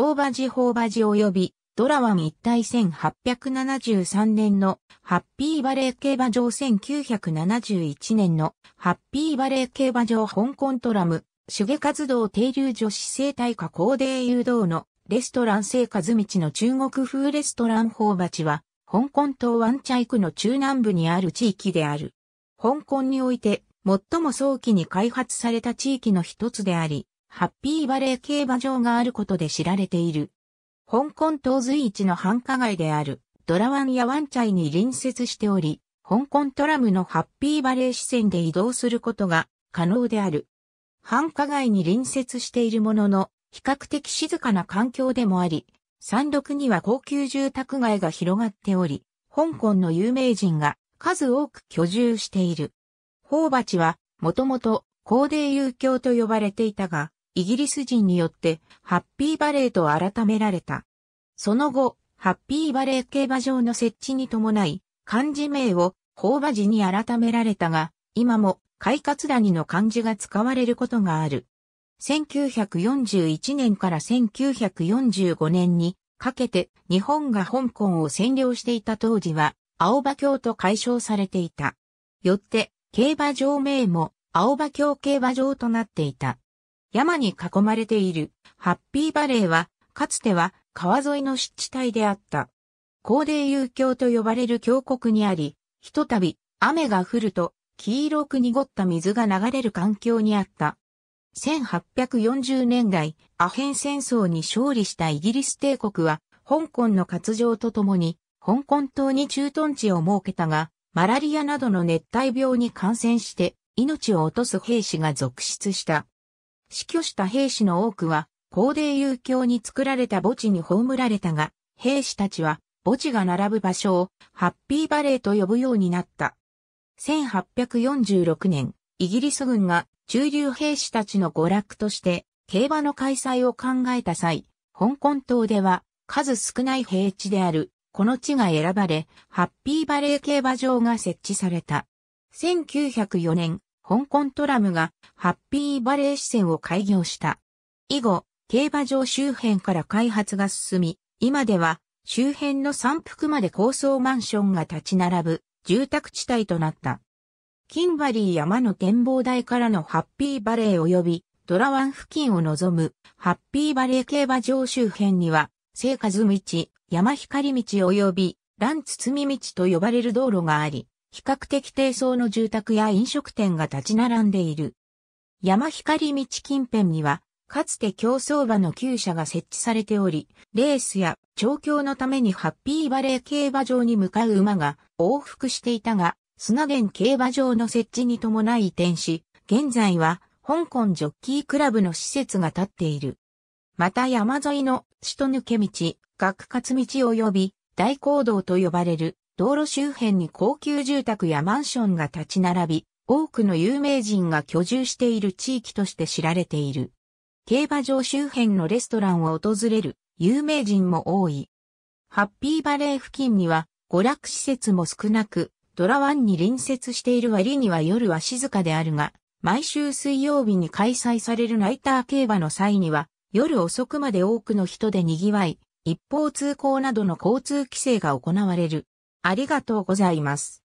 宝馬寺宝馬寺及びドラワン一体1873年のハッピーバレー競馬場1971年のハッピーバレー競馬場香港トラム、手芸活動停留女子生態化高齢誘導のレストラン生活道の中国風レストラン宝馬寺は香港島ワンチャイクの中南部にある地域である。香港において最も早期に開発された地域の一つであり、ハッピーバレー競馬場があることで知られている。香港島随一の繁華街であるドラワンやワンチャイに隣接しており、香港トラムのハッピーバレー支線で移動することが可能である。繁華街に隣接しているものの、比較的静かな環境でもあり、山麓には高級住宅街が広がっており、香港の有名人が数多く居住している。宝鉢は、もともと、高齢遊興と呼ばれていたが、イギリス人によってハッピーバレーと改められた。その後、ハッピーバレー競馬場の設置に伴い、漢字名を法馬寺に改められたが、今も、快活谷の漢字が使われることがある。1941年から1945年にかけて日本が香港を占領していた当時は青葉橋と解消されていた。よって競馬場名も青葉橋競馬場となっていた。山に囲まれているハッピーバレーは、かつては川沿いの湿地帯であった。高齢遊郷と呼ばれる峡谷にあり、ひとたび雨が降ると黄色く濁った水が流れる環境にあった。1840年代、アヘン戦争に勝利したイギリス帝国は、香港の割譲とともに、香港島に駐屯地を設けたが、マラリアなどの熱帯病に感染して、命を落とす兵士が続出した。死去した兵士の多くは、高齢遊興に作られた墓地に葬られたが、兵士たちは墓地が並ぶ場所をハッピーバレーと呼ぶようになった。1846年、イギリス軍が中流兵士たちの娯楽として競馬の開催を考えた際、香港島では数少ない平地であるこの地が選ばれ、ハッピーバレー競馬場が設置された。1904年、香港トラムがハッピーバレー支線を開業した。以後、競馬場周辺から開発が進み、今では周辺の山腹まで高層マンションが立ち並ぶ住宅地帯となった。キンバリー山の展望台からのハッピーバレー及びドラワン付近を望むハッピーバレー競馬場周辺には、聖活道、山光道及びラン包み道と呼ばれる道路があり、比較的低層の住宅や飲食店が立ち並んでいる。山光道近辺には、かつて競走馬の厩舎が設置されており、レースや調教のためにハッピーバレー競馬場に向かう馬が往復していたが、砂源競馬場の設置に伴い移転し、現在は香港ジョッキークラブの施設が建っている。また山沿いの首都抜け道、学活道及び大講道と呼ばれる道路周辺に高級住宅やマンションが立ち並び、多くの有名人が居住している地域として知られている。競馬場周辺のレストランを訪れる有名人も多い。ハッピーバレー付近には娯楽施設も少なく、ドランに隣接している割には夜は静かであるが、毎週水曜日に開催されるナイター競馬の際には、夜遅くまで多くの人で賑わい、一方通行などの交通規制が行われる。ありがとうございます。